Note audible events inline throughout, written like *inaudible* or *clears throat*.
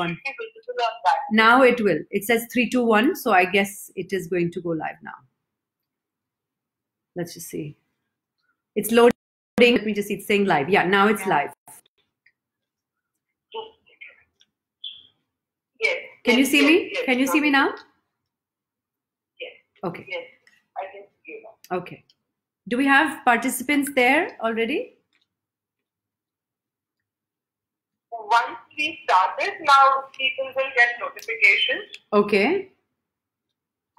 one. Now it will. It says 321, so I guess it is going to go live now. Let's just see. It's loading. Let me just see. It's saying live. Yeah, now it's live. Yes. Can you see me? Can you see me now? Yes. Okay. Yes. I can see you now. Okay. Do we have participants there already? once we start this, now people will get notifications. Okay.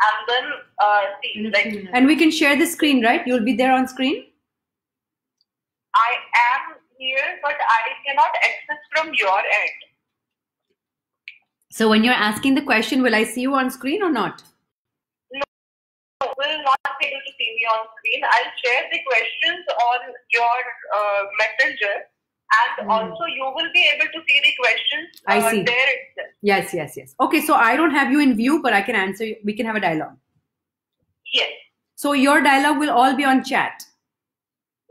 And then uh, see, like, and we can share the screen, right? You'll be there on screen. I am here, but I cannot access from your end. So when you're asking the question, will I see you on screen or not? No, will not be able to see me on screen. I'll share the questions on your uh, messenger and mm. also you will be able to see the questions I uh, see. there itself. Yes, yes, yes. Okay, so I don't have you in view, but I can answer. You. We can have a dialogue. Yes. So your dialogue will all be on chat.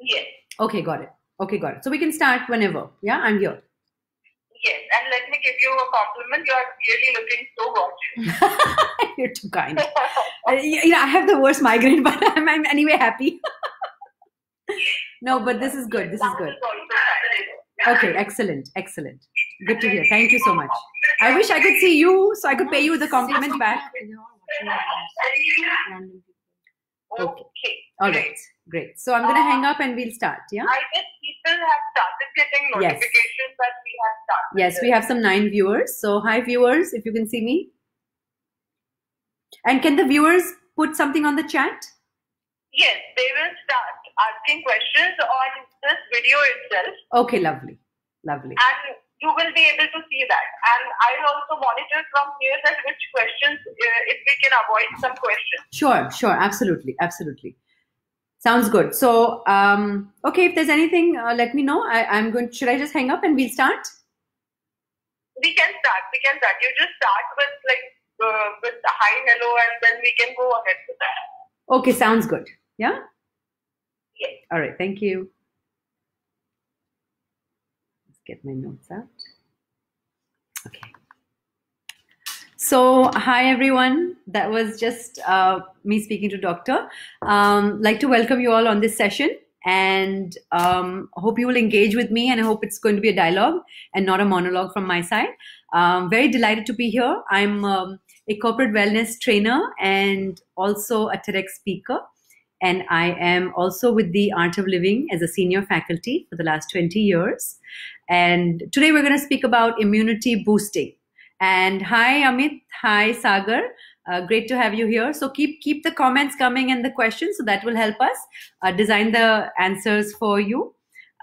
Yes. Okay, got it. Okay, got it. So we can start whenever. Yeah, I'm here. Yes, and let me give you a compliment. You are really looking so gorgeous. *laughs* You're too kind. uh, you know, I have the worst migraine, *laughs* but I'm, I'm anyway happy. *laughs* no, but this is good. This is good. Okay, excellent, excellent. Good to hear. Thank you so much. I wish I could see you so I could pay you the compliment back. Okay. All right. Great. So I'm going to hang up and we'll start. Yeah. I guess people have started getting notifications that we have started. Yes, we have some nine viewers. So hi viewers, if you can see me. And can the viewers put something on the chat? Yes, they will start asking questions on this video itself. Okay, lovely. Lovely. And you will be able to see that. And I'll also monitor from here that which questions, uh, if we can avoid some questions. Sure, sure. Absolutely. Absolutely. Sounds good. So, um, okay, if there's anything, uh, let me know. I, am going. Should I just hang up and we'll start? We can start. We can start. You just start with like uh, with the hi, hello, and then we can go ahead with that. Okay, sounds good. Yeah. All right. Thank you. Let's get my notes out. Okay. So, hi everyone. That was just uh, me speaking to Doctor. Um, like to welcome you all on this session, and um, hope you will engage with me. And I hope it's going to be a dialogue and not a monologue from my side. Um, very delighted to be here. I'm um, a corporate wellness trainer and also a TEDx speaker and I am also with the Art of Living as a senior faculty for the last 20 years. And today we're going to speak about immunity boosting. And hi, Amit. Hi, Sagar. Uh, great to have you here. So keep keep the comments coming and the questions. So that will help us uh, design the answers for you.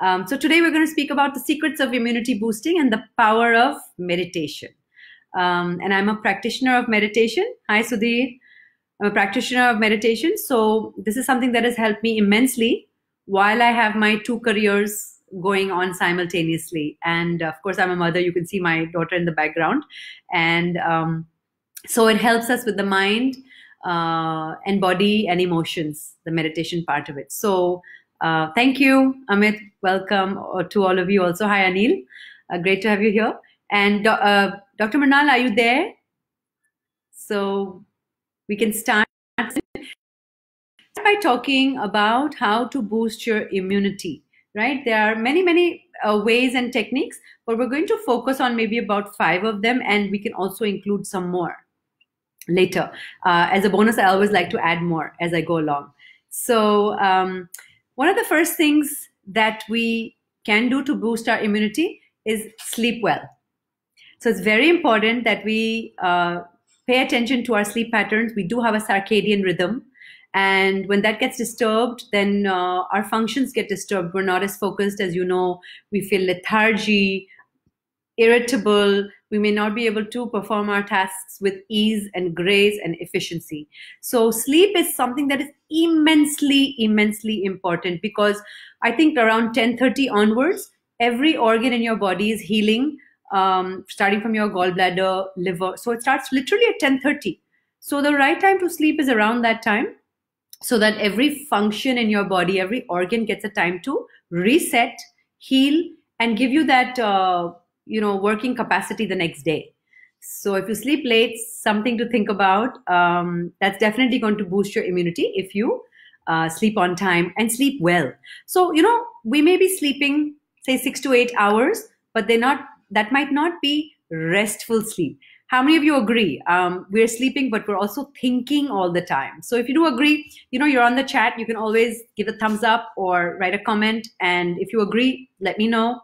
Um, so today we're going to speak about the secrets of immunity boosting and the power of meditation. Um, and I'm a practitioner of meditation. Hi, Sudhir. I'm a practitioner of meditation. So this is something that has helped me immensely while I have my two careers going on simultaneously. And of course, I'm a mother. You can see my daughter in the background. And um, so it helps us with the mind uh, and body and emotions, the meditation part of it. So uh, thank you, Amit. Welcome uh, to all of you also. Hi, Anil. Uh, great to have you here. And uh, Dr. Manal, are you there? So we can start by talking about how to boost your immunity, right? There are many, many uh, ways and techniques, but we're going to focus on maybe about five of them, and we can also include some more later. Uh, as a bonus, I always like to add more as I go along. So, um, one of the first things that we can do to boost our immunity is sleep well. So, it's very important that we uh, pay attention to our sleep patterns. We do have a circadian rhythm. And when that gets disturbed, then uh, our functions get disturbed. We're not as focused as you know. We feel lethargy, irritable. We may not be able to perform our tasks with ease and grace and efficiency. So, sleep is something that is immensely, immensely important because I think around 10:30 onwards, every organ in your body is healing um, starting from your gallbladder, liver. So it starts literally at 10:30. So the right time to sleep is around that time, so that every function in your body, every organ gets a time to reset, heal, and give you that uh, you know working capacity the next day. So if you sleep late, something to think about. Um, that's definitely going to boost your immunity if you uh, sleep on time and sleep well. So you know we may be sleeping say six to eight hours, but they're not that might not be restful sleep. How many of you agree? Um, we're sleeping, but we're also thinking all the time. So if you do agree, you know, you're on the chat, you can always give a thumbs up or write a comment. And if you agree, let me know.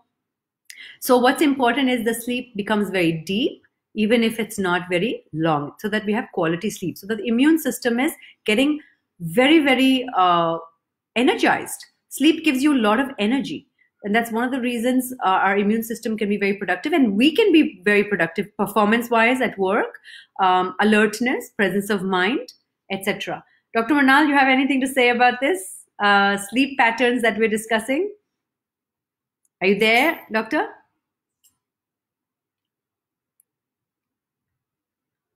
So what's important is the sleep becomes very deep, even if it's not very long, so that we have quality sleep. So that the immune system is getting very, very uh, energized. Sleep gives you a lot of energy and that's one of the reasons uh, our immune system can be very productive and we can be very productive performance wise at work um, alertness presence of mind etc dr manal you have anything to say about this uh, sleep patterns that we're discussing are you there doctor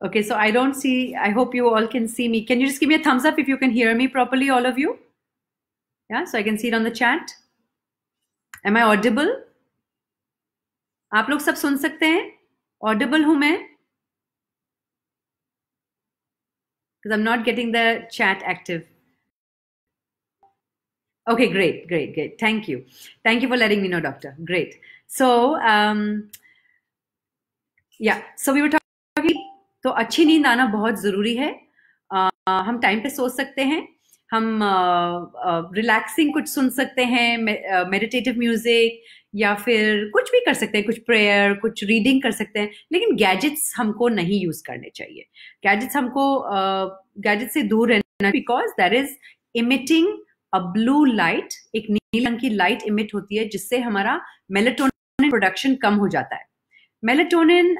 okay so i don't see i hope you all can see me can you just give me a thumbs up if you can hear me properly all of you yeah so i can see it on the chat am I audible आप लोग सब सुन सकते हैं audible हूं मैं I am not getting the chat active okay great great great thank you thank you for letting me know doctor great so या so we वो अच्छी नींद आना बहुत जरूरी है uh, हम टाइम पे सोच सकते हैं हम रिलैक्सिंग कुछ सुन सकते हैं मेडिटेटिव म्यूजिक या फिर कुछ भी कर सकते हैं कुछ प्रेयर कुछ रीडिंग कर सकते हैं लेकिन गैजेट्स हमको नहीं यूज करने चाहिए गैजेट्स हमको गैजेट से दूर रहना because that is emitting a blue light एक नील रंग की लाइट इमिट होती है जिससे हमारा मेलेटोनिन प्रोडक्शन कम हो जाता है मेलेटोनिन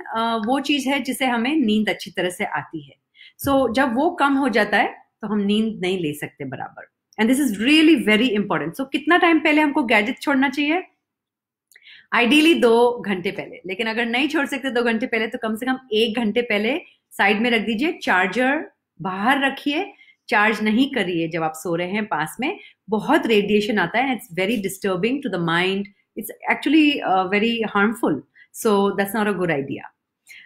वो चीज है जिसे हमें नींद अच्छी तरह से आती है सो so, जब वो कम हो जाता है तो हम नींद नहीं ले सकते बराबर and this is really very important so कितना टाइम पहले हमको गैजेट छोड़ना चाहिए आइडियली दो घंटे पहले लेकिन अगर नहीं छोड़ सकते दो घंटे पहले तो कम से कम एक घंटे पहले साइड में रख दीजिए चार्जर बाहर रखिए चार्ज नहीं करिए जब आप सो रहे हैं पास में बहुत रेडिएशन आता है it's very disturbing to the mind it's actually very harmful so that's not a good idea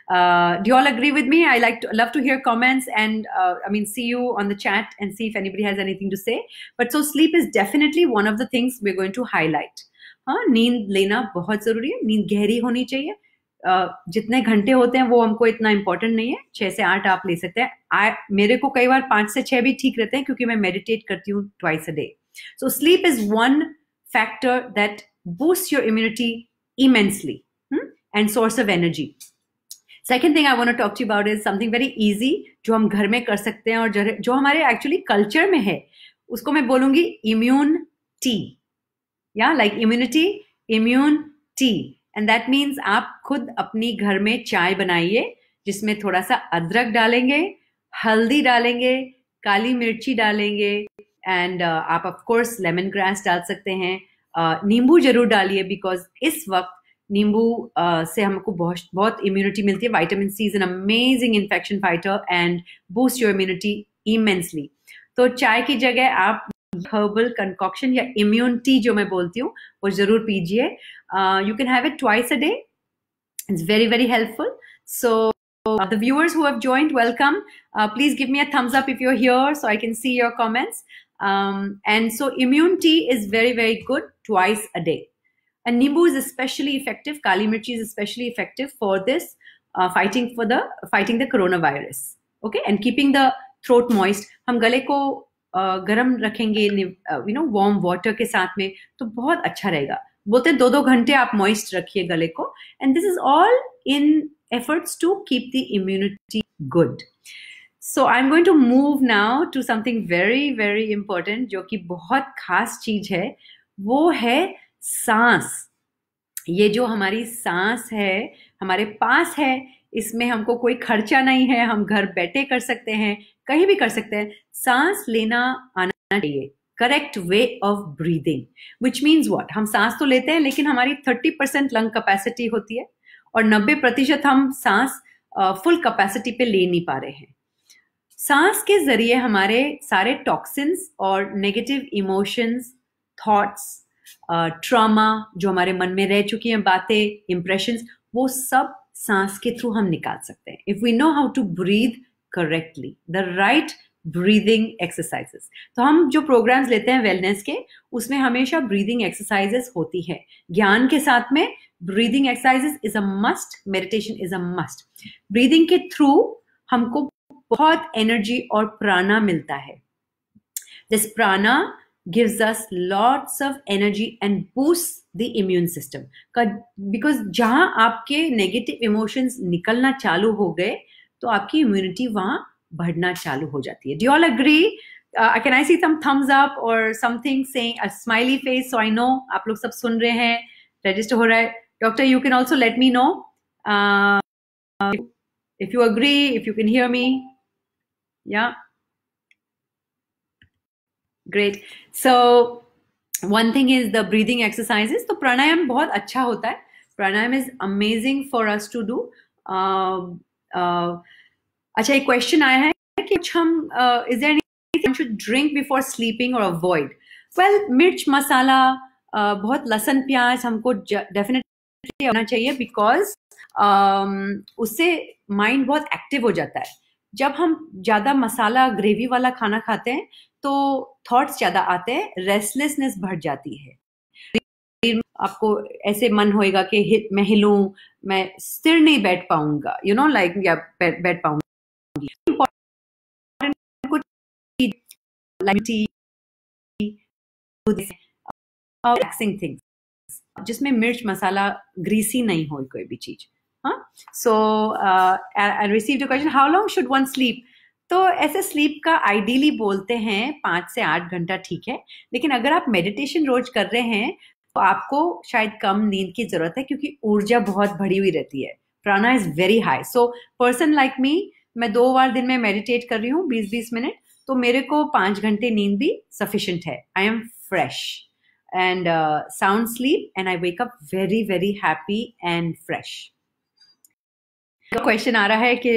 Uh, do you all agree with me? I like to love to hear comments and uh, I mean see you on the chat and see if anybody has anything to say. But so sleep is definitely one of the things we're going to highlight. हाँ नींद लेना बहुत जरूरी है नींद गहरी होनी चाहिए Uh, जितने घंटे होते हैं वो हमको इतना इम्पोर्टेंट नहीं है छः से आठ आप ले सकते हैं आ, मेरे को कई बार पाँच से छः भी ठीक रहते हैं क्योंकि मैं मेडिटेट करती हूँ twice a day so sleep is one factor that boost your immunity immensely and source of energy second thing I want talk to about is something very easy जो हम घर में कर सकते हैं और जो हमारे एक्चुअली कल्चर में है उसको मैं बोलूंगी इम्यून टी या like immunity immune tea and that means आप खुद अपनी घर में चाय बनाइए जिसमें थोड़ा सा अदरक डालेंगे हल्दी डालेंगे काली मिर्ची डालेंगे एंड uh, आप ऑफकोर्स लेमन ग्रास डाल सकते हैं uh, नींबू जरूर डालिए बिकॉज इस वक्त नींबू uh, से हमको बहुत बहुत इम्यूनिटी मिलती है vitamin C is an amazing infection fighter and boost your immunity immensely तो चाय की जगह आप हर्बल कंकॉक्शन या इम्यून टी जो मैं बोलती हूँ वो जरूर पीजिए you can have it twice a day it's very very helpful so the viewers who have joined welcome uh, please give me a thumbs up if you're here so i can see your comments um, and so immune tea is very very good twice a day And Nimbu is especially effective, Kali Mirchi is especially effective for this, uh, fighting for the fighting the coronavirus. Okay, and keeping the throat moist. hum हम गले को गर्म रखेंगे you know warm water ke sath mein to bahut acha rahega बोलते हैं दो दो घंटे आप मॉइस्ट रखिए गले को and this is all in efforts to keep the immunity good. So I'm going to move now to something very very important जो कि बहुत खास चीज है वो है सांस ये जो हमारी सांस है हमारे पास है इसमें हमको कोई खर्चा नहीं है हम घर बैठे कर सकते हैं कहीं भी कर सकते हैं सांस लेना आना चाहिए correct way of breathing which means what हम सांस तो लेते हैं लेकिन हमारी थर्टी परसेंट लंग कैपेसिटी होती है और नब्बे प्रतिशत हम सांस फुल कैपेसिटी पे ले नहीं पा रहे हैं सांस के जरिए हमारे सारे टॉक्सिन्स और नेगेटिव इमोशंस थॉट्स ट्रामा जो हमारे मन में रह चुकी हैं बातें इंप्रेशन वो सब सांस के थ्रू हम निकाल सकते हैं if we know how to breathe correctly the right breathing exercises तो हम जो प्रोग्राम्स लेते हैं वेलनेस के उसमें हमेशा ब्रीदिंग एक्सरसाइजेस होती है ज्ञान के साथ में breathing exercises is a must meditation is a must breathing के थ्रू हमको बहुत एनर्जी और प्राणा मिलता है दिस प्राणा gives us lots of energy and boosts the immune system because जहां आपके नेगेटिव इमोशंस निकलना चालू हो गए तो आपकी इम्यूनिटी वहां बढ़ना चालू हो जाती है do all agree can I see some thumbs up और something saying smiley face so I know आप लोग सब सुन रहे हैं रजिस्टर हो रहा है doctor you can also let me know if you agree if you can hear me yeah great so one thing is the breathing exercises तो प्राणायाम बहुत अच्छा होता है pranayama is amazing for us to do अच्छा एक क्वेश्चन आया है कि हम is there anything should drink before sleeping और avoid well mirch masala uh, बहुत लहसन प्याज हमको डेफिनेटली होना चाहिए बिकॉज um, उससे माइंड बहुत एक्टिव हो जाता है जब हम ज़्यादा मसाला ग्रेवी वाला खाना खाते हैं तो थॉट्स ज्यादा आते हैं रेस्टलेसनेस बढ़ जाती है आपको ऐसे मन होएगा कि मैं हिलू मैं स्थिर नहीं बैठ पाऊंगा यू नो लाइक या बैठ, पाऊंगी रिलैक्सिंग थिंग जिसमें मिर्च मसाला ग्रीसी नहीं हो कोई भी चीज हाँ so I received question how long should one sleep तो ऐसे स्लीप का आइडियली बोलते हैं पाँच से आठ घंटा ठीक है लेकिन अगर आप मेडिटेशन रोज कर रहे हैं तो आपको शायद कम नींद की जरूरत है क्योंकि ऊर्जा बहुत बढ़ी हुई रहती है prana is very high so person like me मैं दो बार दिन में मेडिटेट कर रही हूँ बीस बीस मिनट तो मेरे को पाँच घंटे नींद भी सफिशेंट है I am fresh and sound sleep and I wake up very very happy and fresh question आ रहा है कि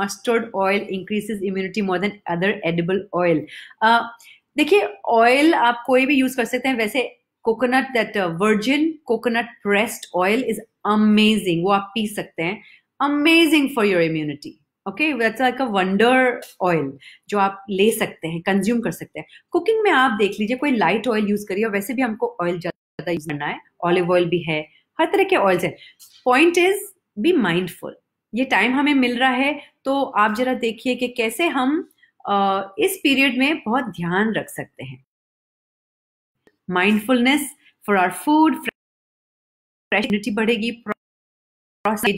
mustard oil increases immunity more than other edible oil देखिए ऑयल आप कोई भी यूज कर सकते हैं वैसे coconut that virgin coconut pressed oil is amazing वो आप पी सकते हैं amazing for your immunity okay that's like a wonder oil जो आप ले सकते हैं कंज्यूम कर सकते हैं कुकिंग में आप देख लीजिए कोई लाइट ऑयल यूज करिए वैसे भी हमको ऑयल ज़्यादा यूज करना है ऑलिव ऑयल भी है हर तरह के ऑयल्स हैं पॉइंट इज बी माइंडफुल ये टाइम हमें मिल रहा है तो आप जरा देखिए कि कैसे हम इस पीरियड में बहुत ध्यान रख सकते हैं mindfulness for our food freshness बढ़ेगी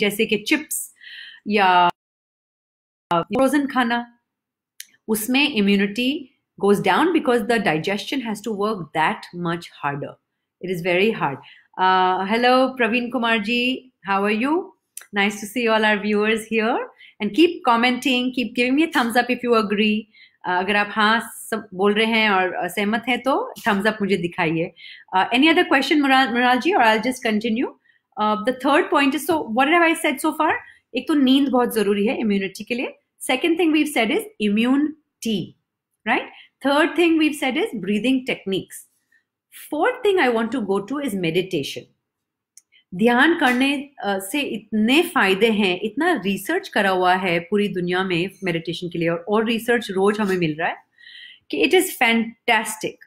जैसे कि चिप्स या फ्रोजन खाना उसमें immunity goes down because the digestion has to work that much harder it is very hard hello Praveen Kumar ji how are you Nice to see all our viewers here. And keep commenting, keep giving me a thumbs up if you agree. Uh, अगर आप हाँ सब बोल रहे हैं और सहमत हैं तो थम्स अप मुझे दिखाइए any other question Mural ji और I just continue the third point is so what have I said so far एक तो नींद बहुत जरूरी है इम्यूनिटी के लिए second thing we've said is immune tea right third thing we've said is breathing techniques fourth thing I want to go to is meditation ध्यान करने से इतने फायदे हैं इतना रिसर्च करा हुआ है पूरी दुनिया में मेडिटेशन के लिए और और रिसर्च रोज हमें मिल रहा है कि इट इज़ फैंटेस्टिक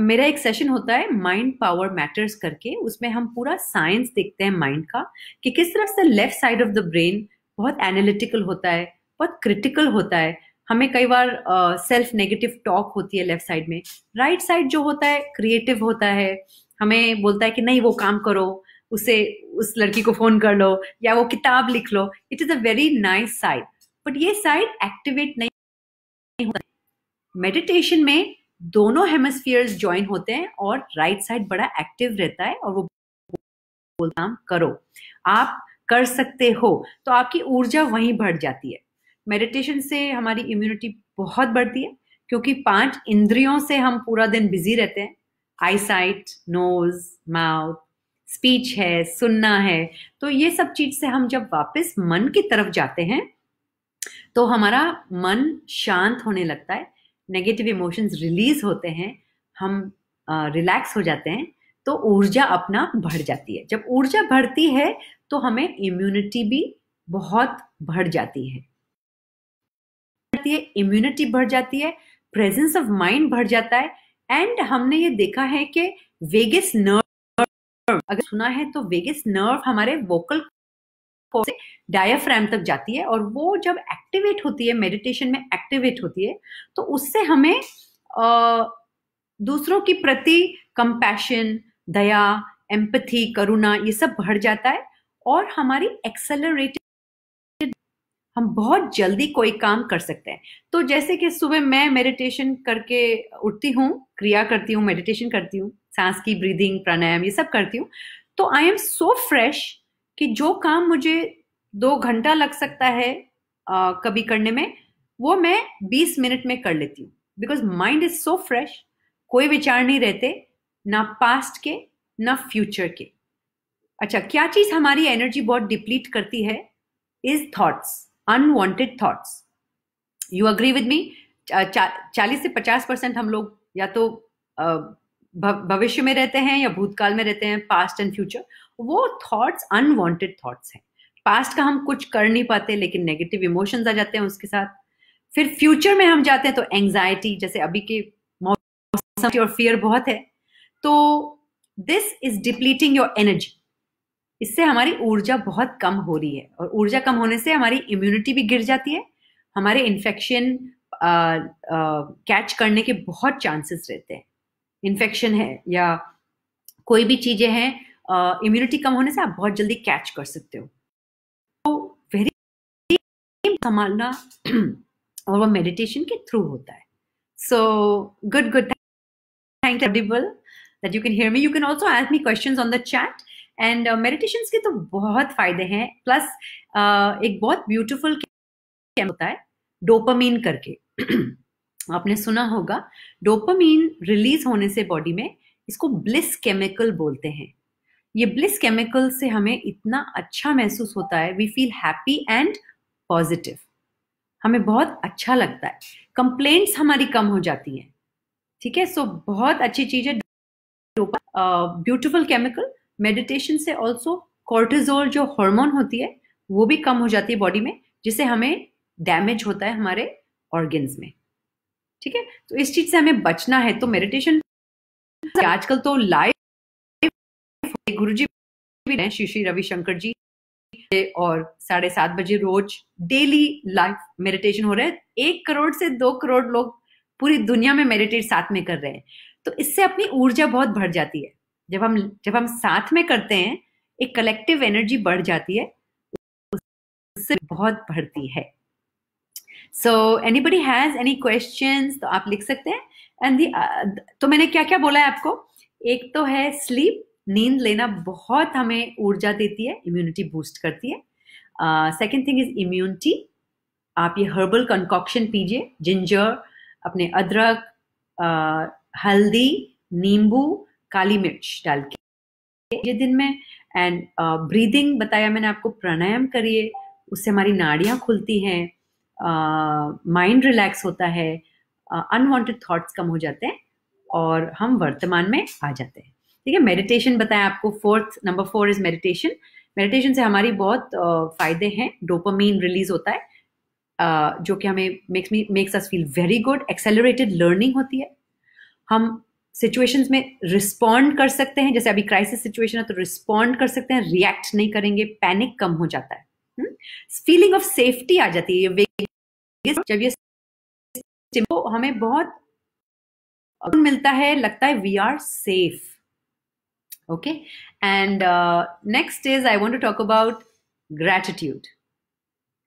मेरा एक सेशन होता है माइंड पावर मैटर्स करके उसमें हम पूरा साइंस देखते हैं माइंड का कि किस तरह से left side of the brain बहुत एनालिटिकल होता है बहुत क्रिटिकल होता है हमें कई बार सेल्फ नेगेटिव टॉक होती है लेफ्ट साइड में राइट right साइड जो होता है क्रिएटिव होता है हमें बोलता है कि नहीं वो काम करो उसे उस लड़की को फोन कर लो या वो किताब लिख लो it is a very nice side but ये साइड एक्टिवेट नहीं होता मेडिटेशन में दोनों हेमस्फियर्स ज्वाइन होते हैं और राइट right साइड बड़ा एक्टिव रहता है और वो बोलता हम करो आप कर सकते हो तो आपकी ऊर्जा वहीं बढ़ जाती है मेडिटेशन से हमारी इम्यूनिटी बहुत बढ़ती है क्योंकि पांच इंद्रियों से हम पूरा दिन बिजी रहते हैं eyesight nose mouth speech है सुनना है तो ये सब चीज से हम जब वापस मन की तरफ जाते हैं तो हमारा मन शांत होने लगता है नेगेटिव इमोशंस रिलीज होते हैं हम रिलैक्स हो जाते हैं तो ऊर्जा अपना बढ़ जाती है जब ऊर्जा बढ़ती है तो हमें इम्यूनिटी भी बहुत बढ़ जाती है इम्यूनिटी बढ़ जाती है प्रेजेंस ऑफ माइंड बढ़ जाता है एंड हमने ये देखा है कि वेगस नर्व अगर सुना है तो वेगस नर्व हमारे वोकल से डायफ्राम तक जाती है और वो जब एक्टिवेट होती है मेडिटेशन में एक्टिवेट होती है तो उससे हमें आ, दूसरों के प्रति कंपैशन दया एम्पथी करुणा ये सब बढ़ जाता है और हमारी एक्सेलरेटेड हम बहुत जल्दी कोई काम कर सकते हैं तो जैसे कि सुबह मैं मेडिटेशन करके उठती हूँ क्रिया करती हूँ मेडिटेशन करती हूँ सांस की ब्रीदिंग प्राणायाम ये सब करती हूँ तो आई एम सो फ्रेश कि जो काम मुझे दो घंटा लग सकता है आ, कभी करने में वो मैं बीस मिनट में कर लेती हूँ because mind is so fresh कोई विचार नहीं रहते ना पास्ट के ना फ्यूचर के अच्छा क्या चीज़ हमारी एनर्जी बहुत डिप्लीट करती है is thoughts unwanted thoughts you agree with me चालीस से पचास परसेंट हम लोग या तो uh, भविष्य में रहते हैं या भूतकाल में रहते हैं पास्ट एंड फ्यूचर वो थॉट्स अनवांटेड थॉट्स हैं पास्ट का हम कुछ कर नहीं पाते लेकिन नेगेटिव इमोशंस आ जाते हैं उसके साथ फिर फ्यूचर में हम जाते हैं तो एंग्जाइटी जैसे अभी के मौसम और फियर बहुत है तो this is depleting your energy इससे हमारी ऊर्जा बहुत कम हो रही है और ऊर्जा कम होने से हमारी इम्यूनिटी भी गिर जाती है हमारे इन्फेक्शन कैच करने के बहुत चांसेस रहते हैं इन्फेक्शन है या कोई भी चीज़ें हैं इम्यूनिटी कम होने से आप बहुत जल्दी कैच कर सकते हो तो वेरी संभालना *clears throat* और वो मेडिटेशन के थ्रू होता है so good good thank everybody that you can hear me you can also ask me question on the chat and meditation के तो बहुत फायदे हैं प्लस uh, एक बहुत ब्यूटिफुल होता है डोपामीन करके *clears throat* आपने सुना होगा डोपामीन रिलीज होने से बॉडी में इसको ब्लिस केमिकल बोलते हैं ये ब्लिस केमिकल से हमें इतना अच्छा महसूस होता है we feel happy and positive हमें बहुत अच्छा लगता है कंप्लेंट्स हमारी कम हो जाती हैं ठीक है सो so, बहुत अच्छी चीज है ब्यूटिफुल केमिकल मेडिटेशन से ऑल्सो कॉर्टिजोल जो हॉर्मोन होती है वो भी कम हो जाती है बॉडी में जिससे हमें डैमेज होता है हमारे ऑर्गेन्स में ठीक है तो इस चीज से हमें बचना है तो मेडिटेशन आजकल तो लाइव गुरु जी भी हैं श्री श्री रविशंकर जी और साढ़े सात बजे रोज डेली लाइव मेडिटेशन हो रहा है एक करोड़ से दो करोड़ लोग पूरी दुनिया में मेडिटेट साथ में कर रहे हैं तो इससे अपनी ऊर्जा बहुत बढ़ जाती है जब हम जब हम साथ में करते हैं एक कलेक्टिव एनर्जी बढ़ जाती है उससे बहुत बढ़ती है so anybody has any question तो आप लिख सकते हैं एंड uh, तो मैंने क्या क्या बोला है आपको एक तो है स्लीप नींद लेना बहुत हमें ऊर्जा देती है इम्यूनिटी बूस्ट करती है सेकेंड थिंग इज इम्यूनिटी आप ये हर्बल कंकॉक्शन पीजिए जिंजर अपने अदरक uh, हल्दी नींबू काली मिर्च डाल के ये दिन में एंड ब्रीदिंग uh, बताया मैंने आपको प्राणायाम करिए उससे हमारी नाड़ियाँ खुलती हैं माइंड रिलैक्स होता है अनवांटेड थॉट्स कम हो जाते हैं और हम वर्तमान में आ जाते हैं ठीक है मेडिटेशन बताएं आपको fourth number four is meditation meditation से हमारी बहुत फायदे हैं डोपामीन रिलीज होता है uh, जो कि हमें makes me makes us feel very good accelerated learning होती है हम सिचुएशंस में रिस्पॉन्ड कर सकते हैं जैसे अभी क्राइसिस सिचुएशन है तो रिस्पॉन्ड कर सकते हैं रिएक्ट नहीं करेंगे पैनिक कम हो जाता है फीलिंग ऑफ सेफ्टी आ जाती है ये जब ये तो हमें बहुत मिलता है लगता है we are safe okay and next is I want to talk about gratitude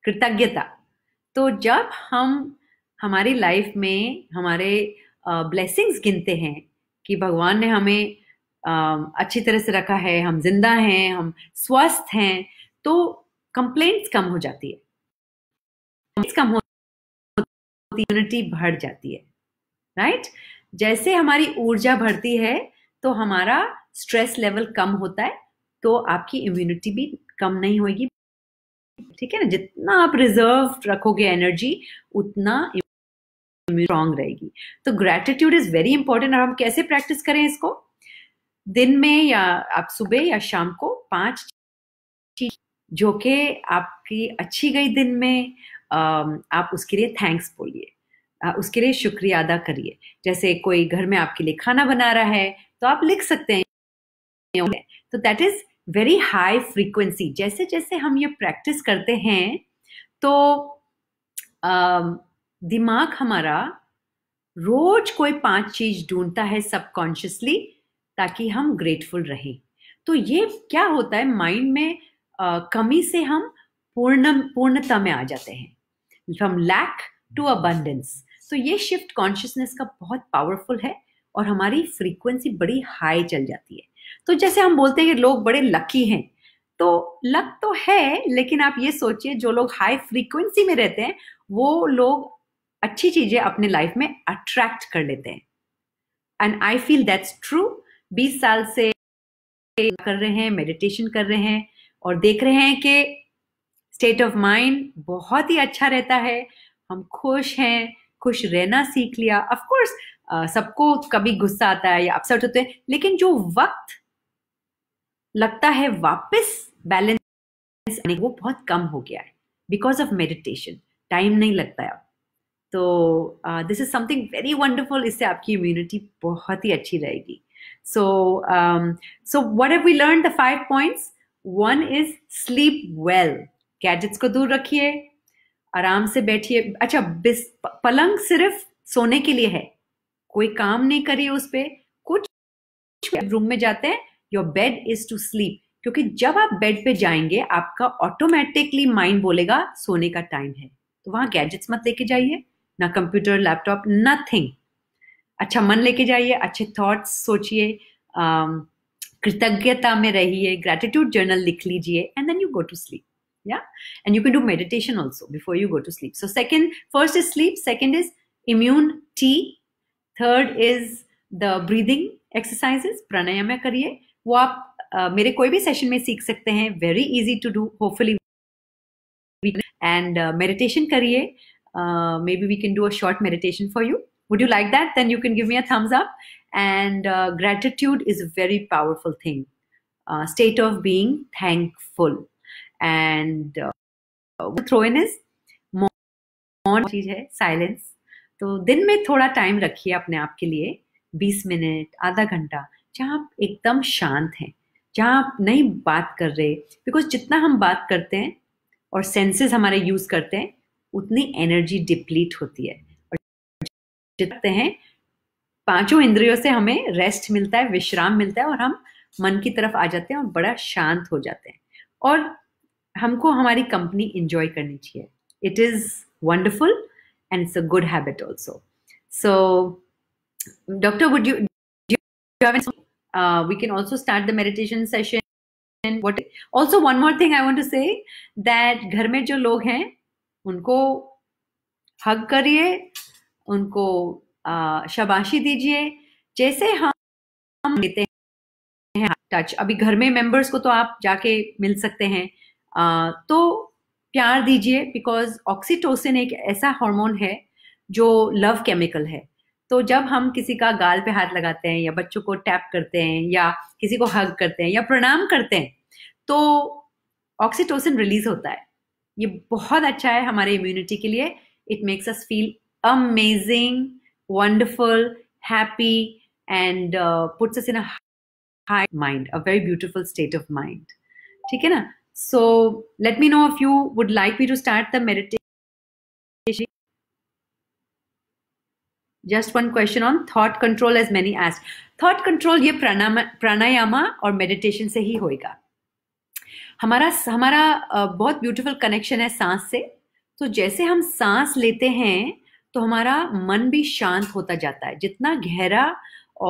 कृतज्ञता तो जब हम हमारी लाइफ में हमारे ब्लेसिंग्स uh, गिनते हैं कि भगवान ने हमें uh, अच्छी तरह से रखा है हम जिंदा हैं हम स्वस्थ हैं तो कंप्लेंट्स कम हो जाती है कम हो यूनिटी बढ़ जाती है राइट right? जैसे हमारी ऊर्जा बढ़ती है तो हमारा स्ट्रेस लेवल कम होता है तो आपकी इम्यूनिटी भी कम नहीं होगी ठीक है ना जितना आप रिजर्व रखोगे एनर्जी उतना स्ट्रांग रहेगी तो ग्रेटिट्यूड इज वेरी इंपॉर्टेंट और हम कैसे प्रैक्टिस करें इसको दिन में या आप सुबह या शाम को पांच जो कि आपकी अच्छी गई दिन में आप उसके लिए थैंक्स बोलिए उसके लिए शुक्रिया अदा करिए जैसे कोई घर में आपके लिए खाना बना रहा है तो आप लिख सकते हैं तो that is very high frequency जैसे जैसे हम ये प्रैक्टिस करते हैं तो दिमाग हमारा रोज कोई पांच चीज ढूंढता है सबकॉन्शियसली ताकि हम ग्रेटफुल रहें तो ये क्या होता है माइंड में आ, कमी से हम पूर्ण पूर्णता में आ जाते हैं फ्रॉम लैक टू अबंडेंस तो ये शिफ्ट कॉन्शियसनेस का बहुत पावरफुल है और हमारी फ्रीक्वेंसी बड़ी हाई चल जाती है तो जैसे हम बोलते हैं कि लोग बड़े लकी हैं तो लक तो है लेकिन आप ये सोचिए जो लोग हाई फ्रीक्वेंसी में रहते हैं वो लोग अच्छी चीजें अपने लाइफ में अट्रैक्ट कर लेते हैं and I feel that's true बीस साल से कर रहे हैं मेडिटेशन कर रहे हैं और देख रहे हैं कि स्टेट ऑफ माइंड बहुत ही अच्छा रहता है हम खुश हैं खुश रहना सीख लिया ऑफ कोर्स सबको कभी गुस्सा आता है या अपसेट होते हैं लेकिन जो वक्त लगता है वापस बैलेंस वो बहुत कम हो गया है बिकॉज ऑफ मेडिटेशन टाइम नहीं लगता है तो this is something very wonderful इससे आपकी इम्यूनिटी बहुत ही अच्छी रहेगी so so what have we learn the five points one is sleep well gadgets को दूर रखिए आराम से बैठिए अच्छा बिस पलंग सिर्फ सोने के लिए है कोई काम नहीं करिए उस पर कुछ रूम में जाते हैं your bed is to sleep क्योंकि जब आप बेड पे जाएंगे आपका ऑटोमेटिकली माइंड बोलेगा सोने का टाइम है तो वहां गैजेट्स मत लेके जाइए ना कंप्यूटर लैपटॉप नथिंग अच्छा मन लेके जाइए अच्छे थॉट्स सोचिए कृतज्ञता में रहिए ग्रेटिट्यूड जर्नल लिख लीजिए and then you go to sleep yeah and you can do meditation also before you go to sleep so second first is sleep second is immune tea third is the breathing exercises pranayama kariye wo aap mere koi bhi session mein seekh sakte hain very easy to do hopefully and meditation kariye maybe we can do a short meditation for you would you like that then you can give me a thumbs up and gratitude is a very powerful thing state of being thankful and throw in is मौन चीज है silence तो दिन में थोड़ा time रखिए अपने आप के लिए बीस मिनट आधा घंटा जहाँ आप एकदम शांत हैं जहाँ आप नहीं बात कर रहे बिकॉज जितना हम बात करते हैं और सेंसेस हमारे यूज़ करते हैं उतनी एनर्जी डिप्लीट होती है और जितते हैं पांचों इंद्रियों से हमें रेस्ट मिलता है विश्राम मिलता है और हम मन की तरफ आ जाते हैं और बड़ा शांत हो जाते हैं और हमको हमारी कंपनी इंजॉय करनी चाहिए it is wonderful and it's a good habit also so doctor would you can also start the meditation meditation session what also one more thing i want to say that घर में जो लोग हैं उनको हग करिए उनको uh, शबाशी दीजिए जैसे हम हम लेते हैं टच अभी घर में मेंबर्स को तो आप जाके मिल सकते हैं तो प्यार दीजिए बिकॉज ऑक्सीटोसिन एक ऐसा हार्मोन है जो लव केमिकल है तो जब हम किसी का गाल पे हाथ लगाते हैं या बच्चों को टैप करते हैं या किसी को हग करते हैं या प्रणाम करते हैं तो ऑक्सीटोसिन रिलीज होता है ये बहुत अच्छा है हमारे इम्यूनिटी के लिए it makes us feel amazing wonderful happy and puts us in high mind a very beautiful state of mind ठीक है ना So let me know if you would like me to start the meditation. Just one question on thought control as many asked. Thought control ye ये प्राणायामा और meditation से ही होएगा हमारा हमारा बहुत ब्यूटीफुल कनेक्शन है सांस से तो जैसे हम सांस लेते हैं तो हमारा मन भी शांत होता जाता है जितना गहरा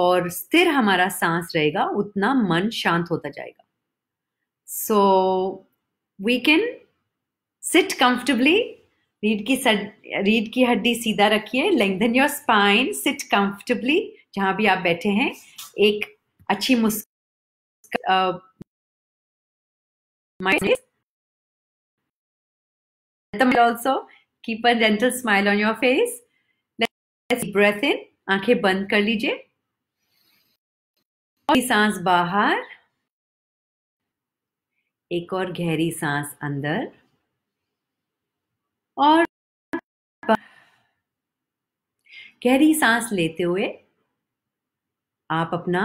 और स्थिर हमारा सांस रहेगा उतना मन शांत होता जाएगा so we can sit comfortably रीढ़ की रीढ़ की हड्डी सीधा रखिए lengthen your spine sit comfortably जहाँ भी आप बैठे हैं एक अच्छी मुस्कान also keep a gentle smile on your face breathe in आंखें बंद कर लीजिए और सांस बाहर एक और गहरी सांस अंदर और गहरी सांस लेते हुए आप अपना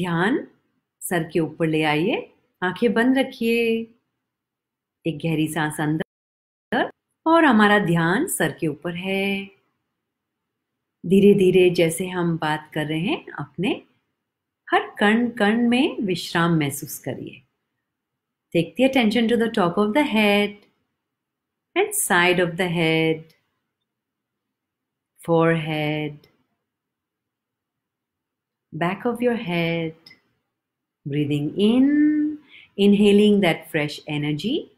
ध्यान सर के ऊपर ले आइए आंखें बंद रखिए एक गहरी सांस अंदर और हमारा ध्यान सर के ऊपर है धीरे धीरे जैसे हम बात कर रहे हैं अपने हर कण कण में विश्राम महसूस करिए Take the attention to the top of the head and side of the head, forehead, back of your head. Breathing in, inhaling that fresh energy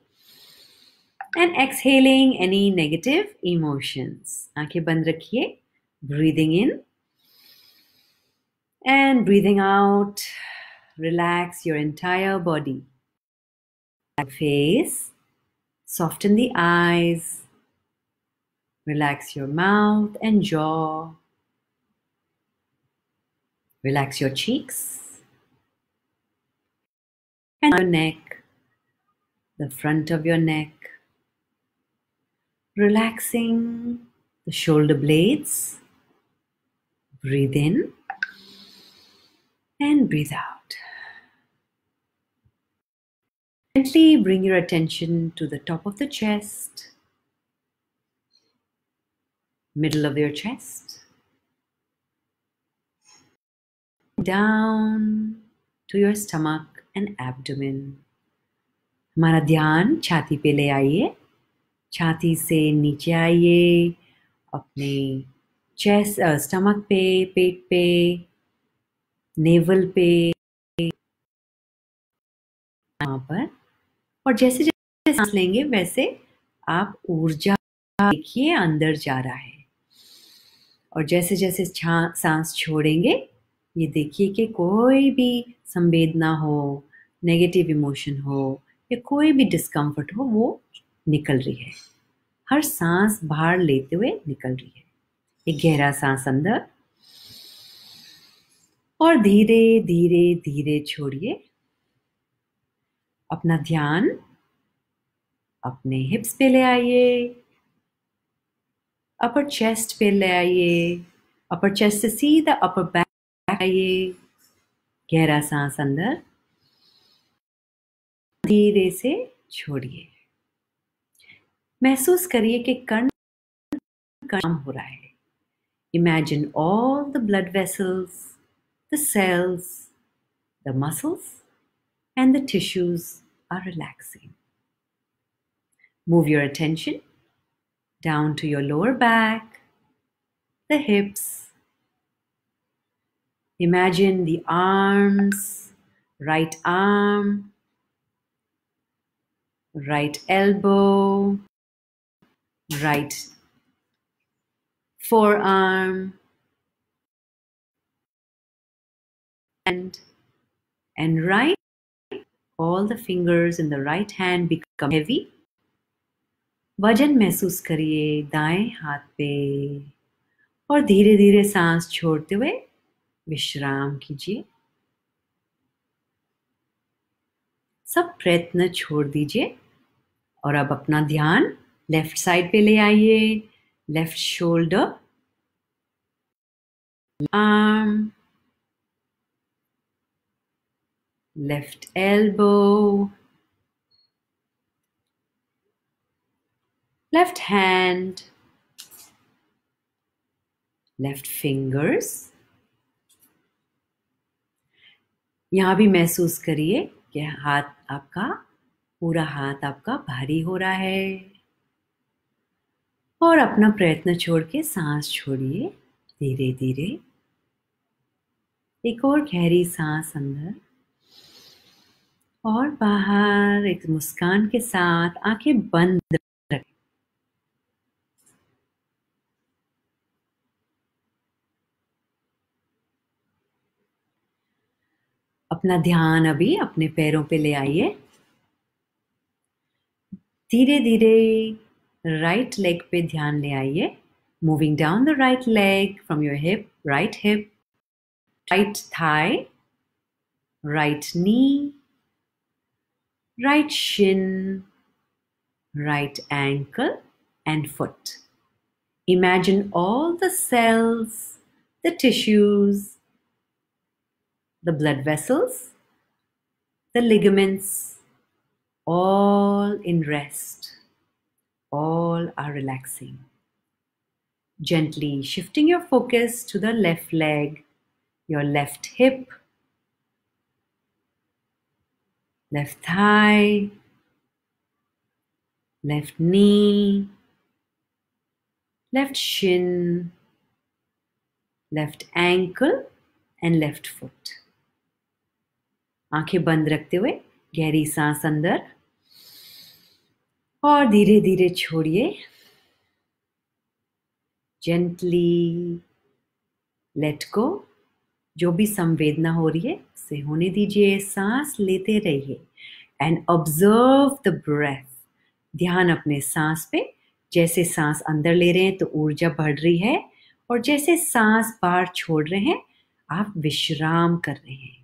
and exhaling any negative emotions. आंखें Breathing in and breathing out. Relax your entire body face, soften the eyes, relax your mouth and jaw, relax your cheeks and your neck, the front of your neck, relaxing the shoulder blades, breathe in and breathe out. Gently bring your attention to the top of the chest, middle of your chest, down to your stomach and abdomen. हमारा ध्यान छाती पे ले chati se niche नीचे apne chest chest stomach pe, पेट pe, navel pe. और जैसे जैसे सांस लेंगे वैसे आप ऊर्जा देखिए अंदर जा रहा है और जैसे जैसे सांस छोड़ेंगे ये देखिए कि कोई भी संवेदना हो नेगेटिव इमोशन हो या कोई भी डिस्कम्फर्ट हो वो निकल रही है हर सांस बाहर लेते हुए निकल रही है एक गहरा सांस अंदर और धीरे धीरे धीरे छोड़िए अपना ध्यान अपने हिप्स पे ले आइए अपर चेस्ट पे ले आइए अपर चेस्ट से सीधा अपर बैक आइए गहरा सांस अंदर धीरे से छोड़िए महसूस करिए कि कर्ण काम हो रहा है imagine all the blood vessels the cells the muscles and the tissues are relaxing. Move your attention down to your lower back, the hips. Imagine the arms, right arm, right elbow, right forearm, and, and right all the fingers in the right hand become heavy वजन महसूस करिए दाएं हाथ पे और धीरे धीरे सांस छोड़ते हुए विश्राम कीजिए सब प्रयत्न छोड़ दीजिए और अब अपना ध्यान लेफ्ट साइड पे ले आइए left shoulder arm left elbow, left hand, left fingers. यहाँ भी महसूस करिए कि हाथ आपका पूरा हाथ आपका भारी हो रहा है और अपना प्रयत्न छोड़ के सांस छोड़िए धीरे धीरे एक और गहरी सांस अंदर और बाहर एक मुस्कान के साथ आंखें बंद अपना ध्यान अभी अपने पैरों पे ले आइए धीरे धीरे राइट लेग पे ध्यान ले आइए moving down the right leg from your hip right hip right thigh right knee right shin, right ankle, and foot. Imagine all the cells, the tissues, the blood vessels, the ligaments, all in rest. All are relaxing. Gently shifting your focus to the left leg, your left hip, left thigh, left knee, left shin, left ankle and left foot आंखें बंद रखते हुए गहरी सांस अंदर और धीरे धीरे छोड़िए जेंटली लेट गो जो भी संवेदना हो रही है उसे होने दीजिए सांस लेते रहिए एंड ऑब्जर्व द ब्रेथ ध्यान अपने सांस पे जैसे सांस अंदर ले रहे हैं तो ऊर्जा बढ़ रही है और जैसे सांस बाहर छोड़ रहे हैं आप विश्राम कर रहे हैं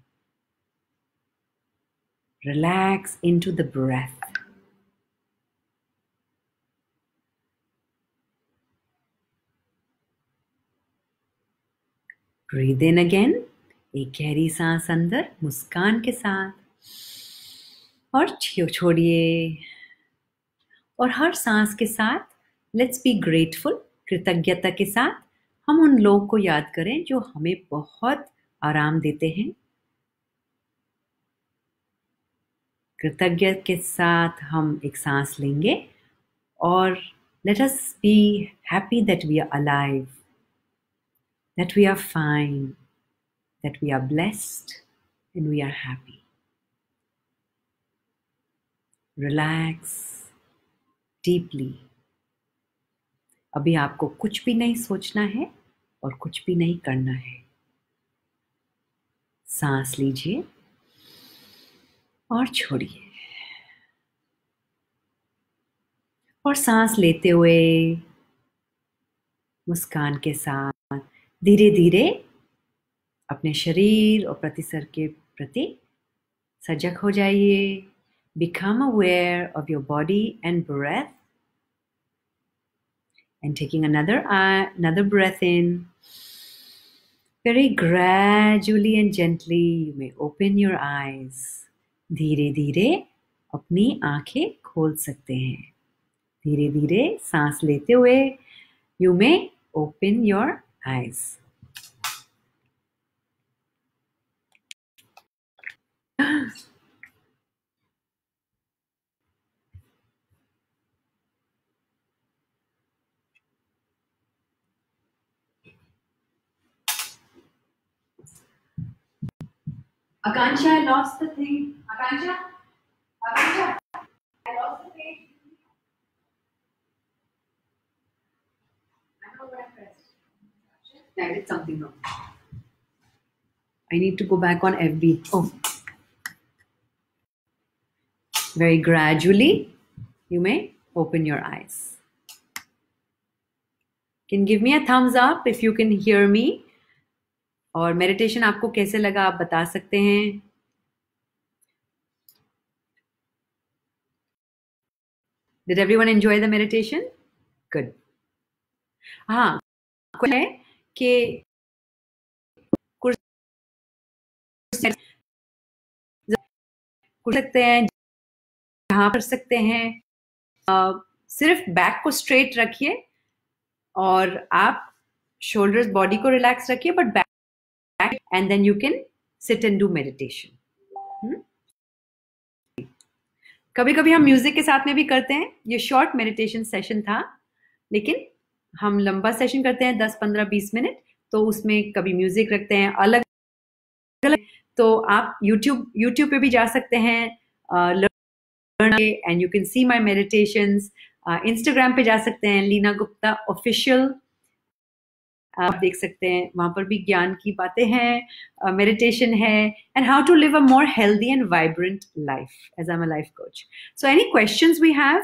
relax into the breath breathe in again एक गहरी सांस अंदर मुस्कान के साथ और छोड़िए और हर सांस के साथ लेट्स बी ग्रेटफुल कृतज्ञता के साथ हम उन लोगों को याद करें जो हमें बहुत आराम देते हैं कृतज्ञ के साथ हम एक सांस लेंगे और let us be happy that we are alive that we are fine, that we are blessed, and we are happy. Relax deeply. अभी आपको कुछ भी नहीं सोचना है और कुछ भी नहीं करना है सांस लीजिए और छोड़िए और सांस लेते हुए मुस्कान के साथ धीरे धीरे अपने शरीर और प्रतिसर के प्रति सजग हो जाइए become aware of your body and breath and taking another uh, another breath in very gradually and gently you may open your धीरे धीरे अपनी आंखें खोल सकते हैं धीरे धीरे सांस लेते हुए you may open your Nice. Akansha, I lost the thing. Akansha? Akansha? I lost I did something wrong. I need to go back on FB. Oh. Very gradually, you may open your eyes. Can give me a thumbs up if you can hear me. और meditation आपको कैसे लगा आप बता सकते हैं Did everyone enjoy the meditation? Good. हाँ है के सकते हैं जहाँ कर सकते हैं सिर्फ बैक को स्ट्रेट रखिए और आप शोल्डर्स बॉडी को रिलैक्स रखिए but back and then you can sit and do meditation hmm. कभी कभी हम म्यूजिक के साथ में भी करते हैं ये शॉर्ट मेडिटेशन सेशन था लेकिन हम लंबा सेशन करते हैं दस पंद्रह बीस मिनट तो उसमें कभी म्यूजिक रखते हैं अलग अलग तो आप यूट्यूब यूट्यूब पे भी जा सकते हैं and you can see my meditation Instagram पे जा सकते हैं लीना गुप्ता ऑफिशियल आप देख सकते हैं वहां पर भी ज्ञान की बातें हैं मेडिटेशन है and how to live a more healthy and vibrant life as I am a life coach so any questions we have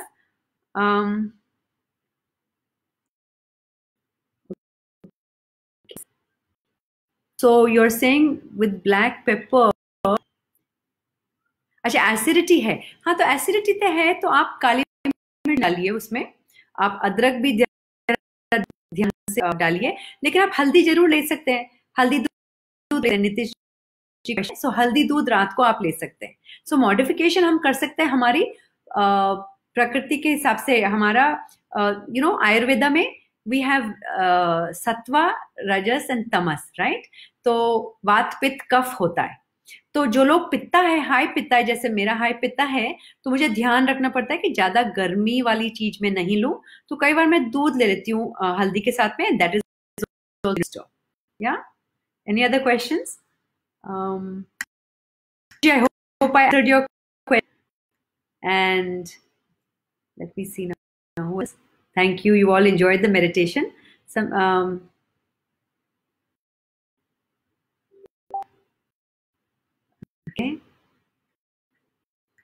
So you're saying with black pepper अच्छा एसिडिटी है हाँ तो एसिडिटी तो है तो आप काली मिर्च डालिए उसमें आप अदरक भी ध्यान से डालिए लेकिन आप हल्दी जरूर ले सकते हैं हल्दी दूध नीतीश सो हल्दी दूध रात को आप ले सकते हैं सो so, मॉडिफिकेशन हम कर सकते हैं हमारी प्रकृति के हिसाब से हमारा यू नो आयुर्वेदा में we have uh, सत्वा रजस एंड तमस राइट तो वात पित्त कफ होता है तो जो लोग पिता है हाई पिता है जैसे मेरा हाई पिता है तो मुझे ध्यान रखना पड़ता है कि ज़्यादा गर्मी वाली चीज़ में नहीं लू तो कई बार मैं दूध ले लेती हूँ हल्दी के साथ में दैट इज या any other question and let me see now Thank you. You all enjoyed the meditation. Some, um, okay.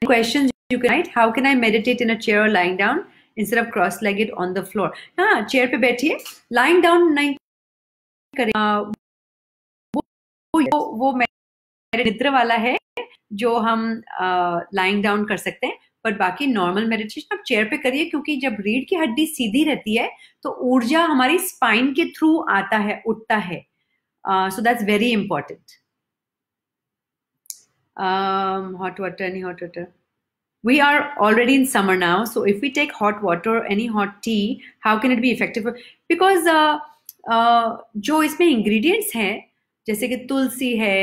Questions you can write. How can I meditate in a chair or lying down instead of cross-legged on the floor? ha ah, chair pe baithiye lying down nahi kare uh, wo wo मेरे मित्र वाला है जो हम lying uh, down कर सकते हैं पर बाकी नॉर्मल मेडिटेशन आप चेयर पे करिए क्योंकि जब रीढ़ की हड्डी सीधी रहती है तो ऊर्जा हमारी स्पाइन के थ्रू आता है उठता है so that's very important hot water any hot water we are already in summer now so if you take hot water any hot tea how can it be effective because जो इसमें ingredients हैं जैसे कि तुलसी है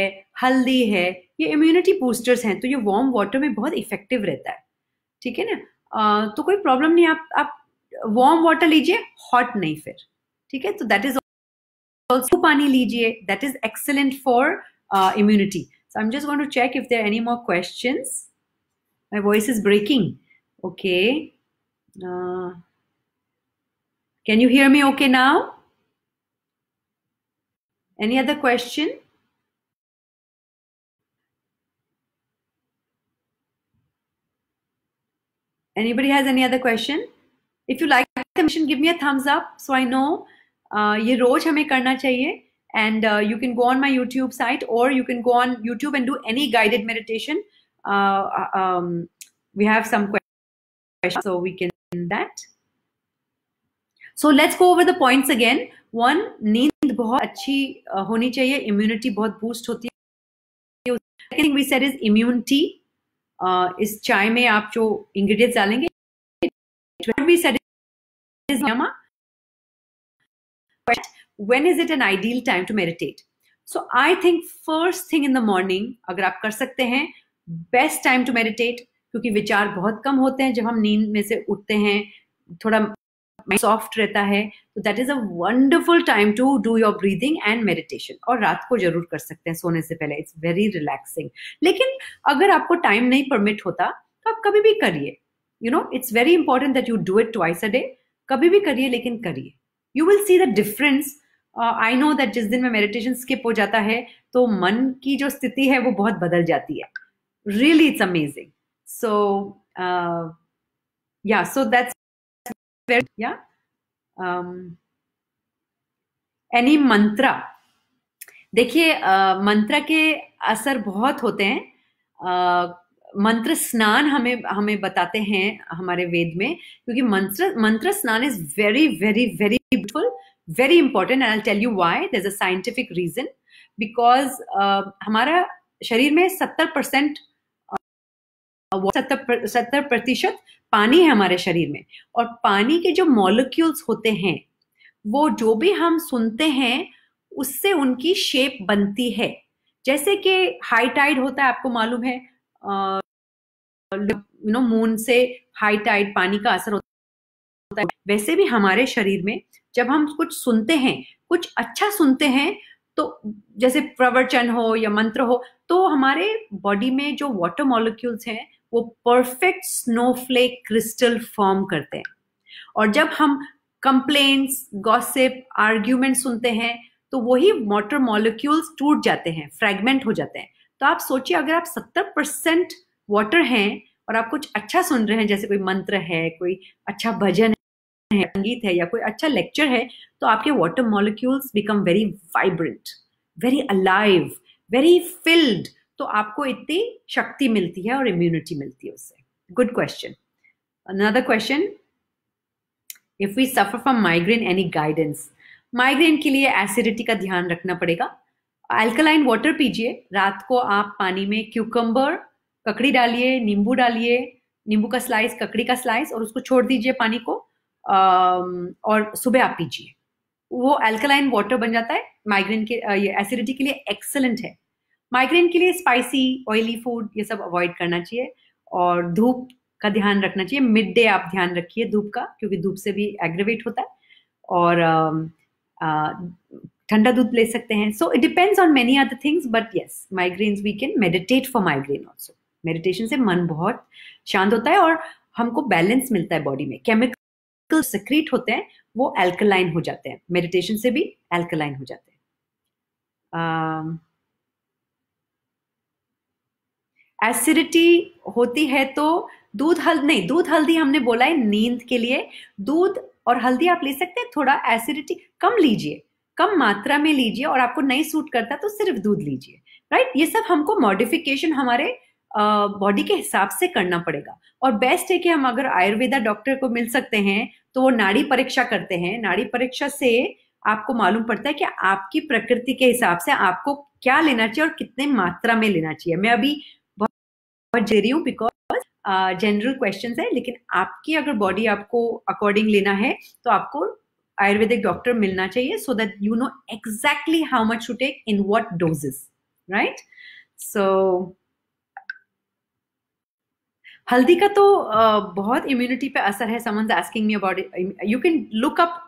हल्दी है ये immunity boosters हैं तो ये वार्म वाटर में बहुत इफेक्टिव रहता है ठीक है ना तो कोई प्रॉब्लम नहीं आप आप वार्म वाटर लीजिए हॉट नहीं फिर ठीक है तो दैट इज ऑल्सो पानी लीजिए that is excellent for immunity so I am just want to check if there any more question my voice is breaking okay can you hear me okay now any other question Anybody has any other question? If you like the mission, give me a thumbs up so I know uh, ये रोज हमें करना चाहिए and uh, you can go on my YouTube site or you can go on YouTube and do any guided meditation. Uh, uh um, we have some questions so we can that. So let's go over the points again. One, नींद बहुत अच्छी होनी चाहिए immunity बहुत boost होती है. Second thing we said is immunity. इस चाय में आप जो इंग्रेडिएंट्स डालेंगे but when is it an ideal time to meditate so I think first thing in the morning अगर आप कर सकते हैं बेस्ट टाइम टू मेडिटेट क्योंकि विचार बहुत कम होते हैं जब हम नींद में से उठते हैं थोड़ा माइंड सॉफ्ट रहता है तो that is a wonderful time to do your breathing and meditation और रात को जरूर कर सकते हैं सोने से पहले इट्स वेरी रिलैक्सिंग लेकिन अगर आपको टाइम नहीं परमिट होता तो आप कभी भी करिए you know it's very important that you do it twice a day कभी भी करिए लेकिन करिए you will see the difference I know that जिस दिन में मेडिटेशन स्किप हो जाता है तो मन की जो स्थिति है वो बहुत बदल जाती है रियली इट्स अमेजिंग सो या so that yeah um, any mantra देखिए मंत्र के असर बहुत होते हैं मंत्र स्नान हमें हमें बताते हैं हमारे वेद में क्योंकि मंत्र मंत्र स्नान is very very very beautiful very important and I tell you why there is a scientific reason because हमारा शरीर में सत्तर परसेंट सत्तर सत्तर प्रतिशत पानी है हमारे शरीर में और पानी के जो मॉलिक्यूल्स होते हैं वो जो भी हम सुनते हैं उससे उनकी शेप बनती है जैसे कि हाई टाइड होता है आपको मालूम है यू नो मून से हाई टाइड पानी का असर होता है वैसे भी हमारे शरीर में जब हम कुछ सुनते हैं कुछ अच्छा सुनते हैं तो जैसे प्रवचन हो या मंत्र हो तो हमारे बॉडी में जो वाटर मॉलिक्यूल्स हैं वो परफेक्ट स्नोफ्लेक क्रिस्टल फॉर्म करते हैं और जब हम कंप्लेन गॉसिप आर्ग्यूमेंट सुनते हैं तो वही वाटर मॉलिक्यूल्स टूट जाते हैं फ्रेगमेंट हो जाते हैं तो आप सोचिए अगर आप सत्तर परसेंट वाटर हैं और आप कुछ अच्छा सुन रहे हैं जैसे कोई मंत्र है कोई अच्छा भजन है संगीत है या कोई अच्छा लेक्चर है तो आपके water molecules become very vibrant very alive very filled तो आपको इतनी शक्ति मिलती है और इम्यूनिटी मिलती है उससे good question another question if we suffer from migraine any guidance migraine के लिए एसिडिटी का ध्यान रखना पड़ेगा अल्कलाइन वाटर पीजिए रात को आप पानी में क्यूकम्बर ककड़ी डालिए नींबू डालिए नींबू का स्लाइस ककड़ी का स्लाइस और उसको छोड़ दीजिए पानी को और सुबह आप पीजिए वो अल्कलाइन वाटर बन जाता है माइग्रेन के ये एसिडिटी के लिए एक्सलेंट है माइग्रेन के लिए स्पाइसी ऑयली फूड ये सब अवॉइड करना चाहिए और धूप का ध्यान रखना चाहिए मिड डे आप ध्यान रखिए धूप का क्योंकि धूप से भी एग्रेवेट होता है और ठंडा दूध ले सकते हैं so it depends on many other things but yes migraine we can meditate for migraine also meditation से मन बहुत शांत होता है और हमको बैलेंस मिलता है बॉडी में केमिकल सिक्रीट होते हैं वो एल्कलाइन हो जाते हैं मेडिटेशन से भी एल्कलाइन हो जाते हैं uh, एसिडिटी होती है तो दूध हल्दी नहीं दूध हल्दी हमने बोला है नींद के लिए दूध और हल्दी आप ले सकते हैं थोड़ा एसिडिटी कम लीजिए कम मात्रा में लीजिए और आपको नहीं सूट करता तो सिर्फ दूध लीजिए राइट ये सब हमको मॉडिफिकेशन हमारे बॉडी के हिसाब से करना पड़ेगा और बेस्ट है कि हम अगर आयुर्वेदा डॉक्टर को मिल सकते हैं तो वो नाड़ी परीक्षा करते हैं नाड़ी परीक्षा से आपको मालूम पड़ता है कि आपकी प्रकृति के हिसाब से आपको क्या लेना चाहिए और कितने मात्रा में लेना चाहिए मैं अभी बहुत रही हूँ बिकॉज जनरल क्वेश्चन है लेकिन आपकी अगर बॉडी आपको अकॉर्डिंग लेना है तो आपको आयुर्वेदिक डॉक्टर मिलना चाहिए so that you know exactly how much to take in what doses right so हल्दी का तो uh, बहुत इम्यूनिटी पे असर है someone's asking me about you can look up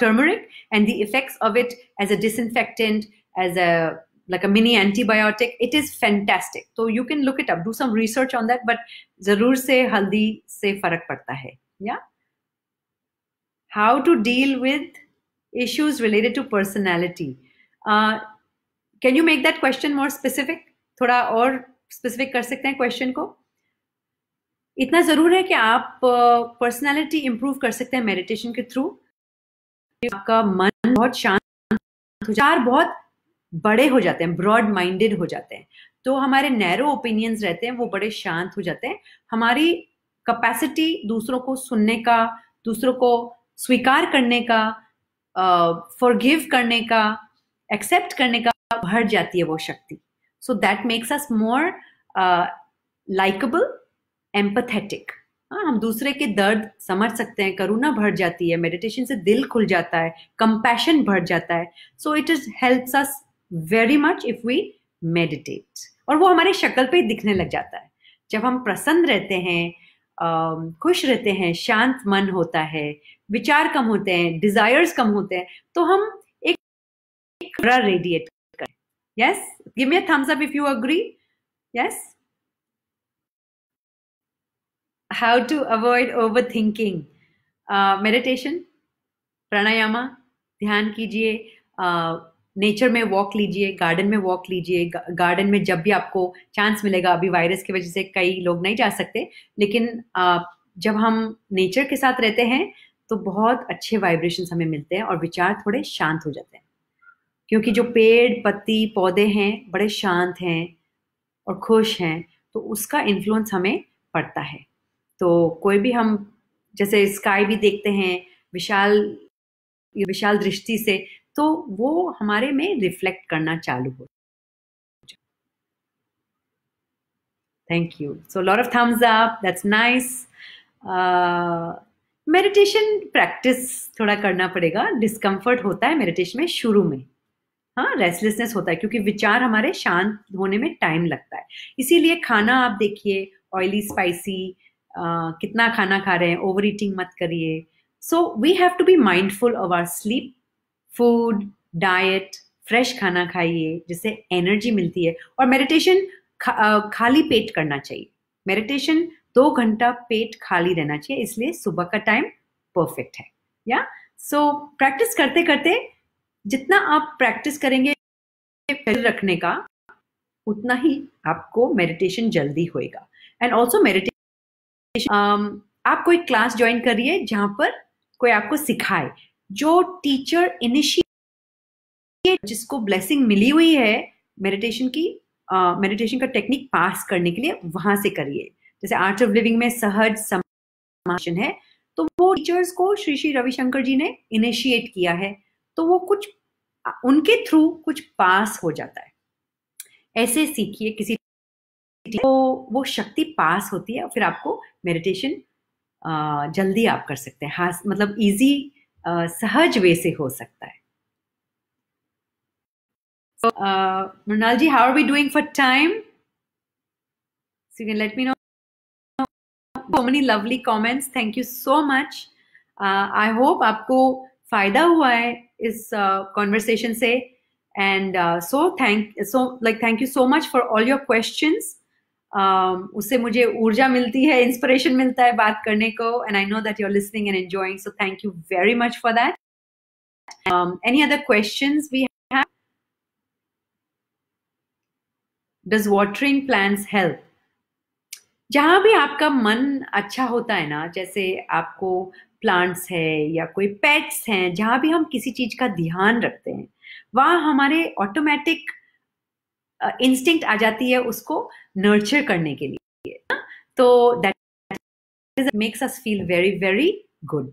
turmeric and the effects of it as a disinfectant as a like a mini antibiotic. It is fantastic. So you can look it up, do some research on that. But zarur se haldi se farak padta hai. Yeah. How to deal with issues related to personality. Uh, can you make that question more specific? thoda aur specific kar sakte hain question ko इतना ज़रूर है कि आप personality uh, improve कर सकते हैं meditation के through आपका मन बहुत शांत चार बहुत बड़े हो जाते हैं ब्रॉड माइंडेड हो जाते हैं तो हमारे नैरो ओपिनियंस रहते हैं वो बड़े शांत हो जाते हैं हमारी कैपेसिटी दूसरों को सुनने का दूसरों को स्वीकार करने का फॉरगिव uh, करने का एक्सेप्ट करने का भर जाती है वो शक्ति so that makes us more likeable empathetic हाँ हम दूसरे के दर्द समझ सकते हैं करुणा भर जाती है मेडिटेशन से दिल खुल जाता है कंपैशन भर जाता है so it is helps us very much if we meditate और वो हमारे शक्ल पे दिखने लग जाता है जब हम प्रसन्न रहते हैं खुश रहते हैं शांत मन होता है विचार कम होते हैं डिजायर्स कम होते हैं तो हम एक रेडिएट करें yes give me thumbs up if you agree yes how to avoid over thinking meditation pranayama ध्यान कीजिए नेचर में वॉक लीजिए गार्डन में वॉक लीजिए गार्डन में जब भी आपको चांस मिलेगा अभी वायरस की वजह से कई लोग नहीं जा सकते लेकिन जब हम नेचर के साथ रहते हैं तो बहुत अच्छे वाइब्रेशन हमें मिलते हैं और विचार थोड़े शांत हो जाते हैं क्योंकि जो पेड़ पत्ती पौधे हैं बड़े शांत हैं और खुश हैं तो उसका इन्फ्लुएंस हमें पड़ता है तो कोई भी हम जैसे स्काई भी देखते हैं विशाल विशाल दृष्टि से तो वो हमारे में रिफ्लेक्ट करना चालू हो thank you so lot of thumbs up that's nice meditation practice थोड़ा करना पड़ेगा डिस्कम्फर्ट होता है मेडिटेशन में शुरू में हाँ रेस्टलेसनेस होता है क्योंकि विचार हमारे शांत होने में टाइम लगता है इसीलिए खाना आप देखिए ऑयली स्पाइसी कितना खाना खा रहे हैं ओवर ईटिंग मत करिए so we have to be mindful of our sleep food diet fresh खाना खाइए जिससे एनर्जी मिलती है और मेडिटेशन खा, खाली पेट करना चाहिए मेडिटेशन दो घंटा पेट खाली रहना चाहिए इसलिए सुबह का टाइम परफेक्ट है या सो so, प्रैक्टिस करते करते जितना आप प्रैक्टिस करेंगे रखने का उतना ही आपको मेडिटेशन जल्दी होएगा एंड ऑल्सो मेडिटेशन आप कोई क्लास ज्वाइन करिए जहाँ पर कोई आपको सिखाए जो टीचर इनिशिएट जिसको ब्लेसिंग मिली हुई है मेडिटेशन की मेडिटेशन uh, का टेक्निक पास करने के लिए वहां से करिए जैसे आर्ट ऑफ लिविंग में सहज समाशन है तो वो टीचर्स को श्री श्री रविशंकर जी ने इनिशिएट किया है तो वो कुछ उनके थ्रू कुछ पास हो जाता है ऐसे सीखिए किसी तो वो शक्ति पास होती है और फिर आपको मेडिटेशन जल्दी आप कर सकते हैं हाँ मतलब इजी सहज वे से हो सकता है Mrinal ji how are we doing for time let me know so many lovely comments thank you so much I hope आपको फायदा हुआ है इस कॉन्वर्सेशन uh, से and so thank so like thank you so much for all your questions Um, उससे मुझे ऊर्जा मिलती है इंस्पिरेशन मिलता है बात करने को and I know that you are listening and enjoying so thank you very much for that any other question we have does watering plants help जहाँ भी आपका मन अच्छा होता है ना जैसे आपको प्लांट्स है या कोई पेट्स हैं जहां भी हम किसी चीज़ का ध्यान रखते हैं वहाँ हमारे ऑटोमेटिक इंस्टिंक्ट आ जाती है उसको नर्चर करने के लिए हाँ? तो that makes us feel very very good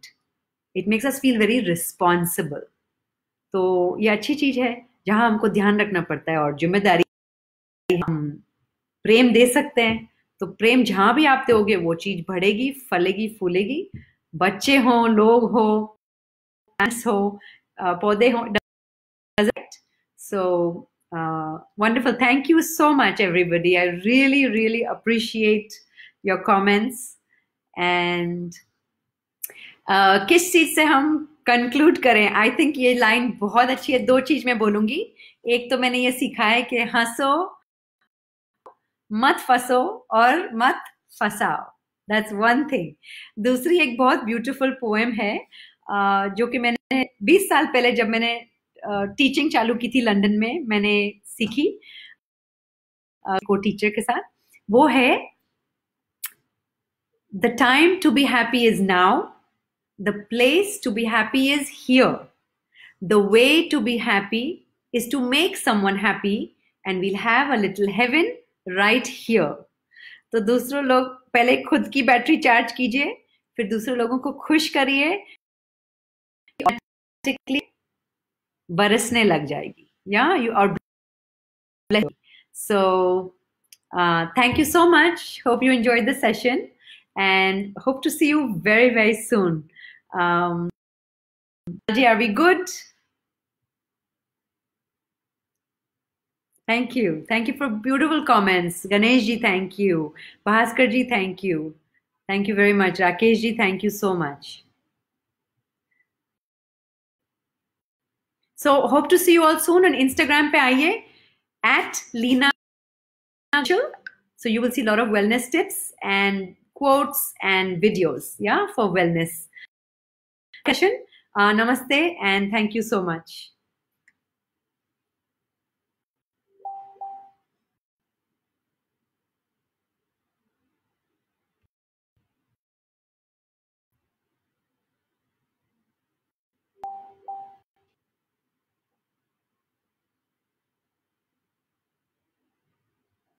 it makes us feel very responsible तो ये अच्छी चीज है जहाँ हमको ध्यान रखना पड़ता है और जिम्मेदारी हम प्रेम दे सकते हैं तो प्रेम जहां भी आप दोगे वो चीज बढ़ेगी फलेगी फूलेगी बच्चे हों लोग हो हो पौधे हों so Uh, wonderful. Thank you so much, everybody. I really, really appreciate your comments. And uh, किस चीज से हम कंक्लूड करें आई थिंक ये लाइन बहुत अच्छी है दो चीज मैं बोलूंगी एक तो मैंने ये सीखा है कि हंसो मत फसो और मत फंसाओ दैट्स वन थिंग दूसरी एक बहुत ब्यूटीफुल पोएम है uh, जो कि मैंने 20 साल पहले जब मैंने टीचिंग चालू की थी लंदन में मैंने सीखी को टीचर के साथ वो है the time to be happy is now the place to be happy is here the way to be happy is to make someone happy and we'll have a little heaven right here तो दूसरों लोग पहले खुद की battery charge कीजिए फिर दूसरे लोगों को खुश करिए बरसने लग जाएगी या you are so uh, thank you so much hope you enjoyed the session and hope to see you very very soon um, are we good thank you thank you for beautiful comments ganesh ji thank you bhaskar ji thank you thank you very much rakesh ji thank you so much So hope to see you all soon on Instagram पे आइए at Lena So you will see a lot of wellness tips and quotes and videos, yeah, for wellness. Uh, namaste and thank you so much.